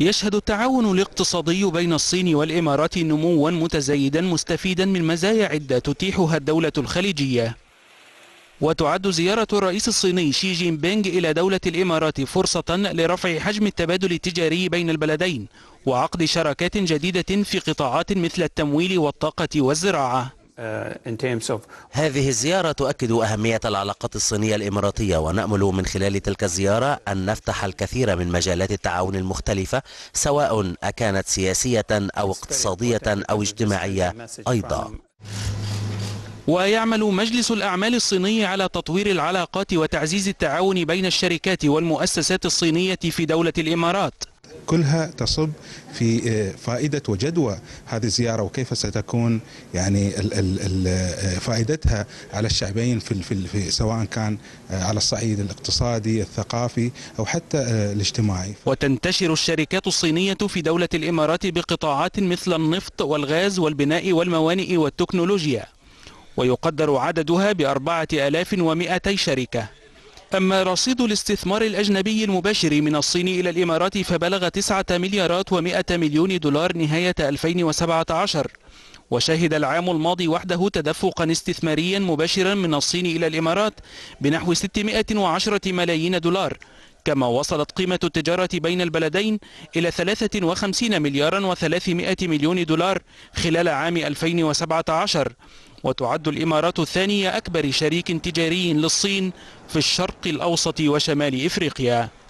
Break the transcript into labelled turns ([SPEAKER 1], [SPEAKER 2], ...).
[SPEAKER 1] يشهد التعاون الاقتصادي بين الصين والإمارات نموا متزايدا مستفيدا من مزايا عدة تتيحها الدولة الخليجية وتعد زيارة الرئيس الصيني شي جين بينغ إلى دولة الإمارات فرصة لرفع حجم التبادل التجاري بين البلدين وعقد شراكات جديدة في قطاعات مثل
[SPEAKER 2] التمويل والطاقة والزراعة Uh, هذه الزيارة تؤكد أهمية العلاقات الصينية الإماراتية ونأمل من خلال تلك الزيارة أن نفتح الكثير من مجالات التعاون المختلفة سواء أكانت سياسية أو اقتصادية أو اجتماعية أيضا ويعمل مجلس الأعمال الصيني
[SPEAKER 1] على تطوير العلاقات وتعزيز التعاون بين الشركات والمؤسسات الصينية في دولة الإمارات
[SPEAKER 3] كلها تصب في آه، فائدة وجدوى هذه الزيارة وكيف ستكون يعني آه، فائدتها على الشعبين في, في, في سواء كان آه، على الصعيد الاقتصادي الثقافي أو حتى الاجتماعي
[SPEAKER 1] وتنتشر الشركات الصينية في دولة الإمارات بقطاعات مثل النفط والغاز والبناء والموانئ والتكنولوجيا ويقدر عددها بأربعة آلاف ومائتي شركة أما رصيد الاستثمار الأجنبي المباشر من الصين إلى الإمارات فبلغ 9 مليارات و100 مليون دولار نهاية 2017 وشهد العام الماضي وحده تدفقا استثماريا مباشرا من الصين إلى الإمارات بنحو 610 ملايين دولار كما وصلت قيمة التجارة بين البلدين إلى 53 مليار و300 مليون دولار خلال عام 2017 وتعد الإمارات ثاني أكبر شريك تجاري للصين في الشرق الأوسط وشمال إفريقيا